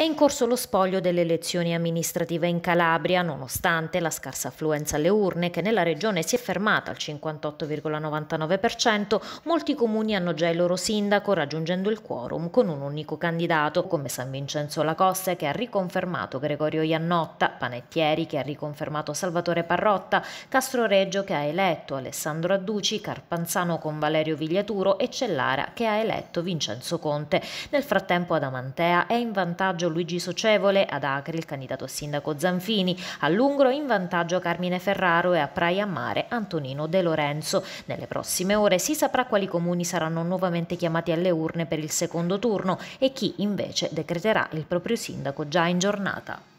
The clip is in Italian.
È in corso lo spoglio delle elezioni amministrative in Calabria, nonostante la scarsa affluenza alle urne, che nella regione si è fermata al 58,99%, molti comuni hanno già il loro sindaco, raggiungendo il quorum con un unico candidato, come San Vincenzo Lacoste che ha riconfermato Gregorio Iannotta, Panettieri che ha riconfermato Salvatore Parrotta, Castroreggio che ha eletto Alessandro Adduci, Carpanzano con Valerio Vigliaturo e Cellara che ha eletto Vincenzo Conte. Nel frattempo Adamantea è in vantaggio vantaggio Luigi Socevole, ad Acre il candidato a sindaco Zanfini, a Lungro in vantaggio Carmine Ferraro e a Praia Mare Antonino De Lorenzo. Nelle prossime ore si saprà quali comuni saranno nuovamente chiamati alle urne per il secondo turno e chi invece decreterà il proprio sindaco già in giornata.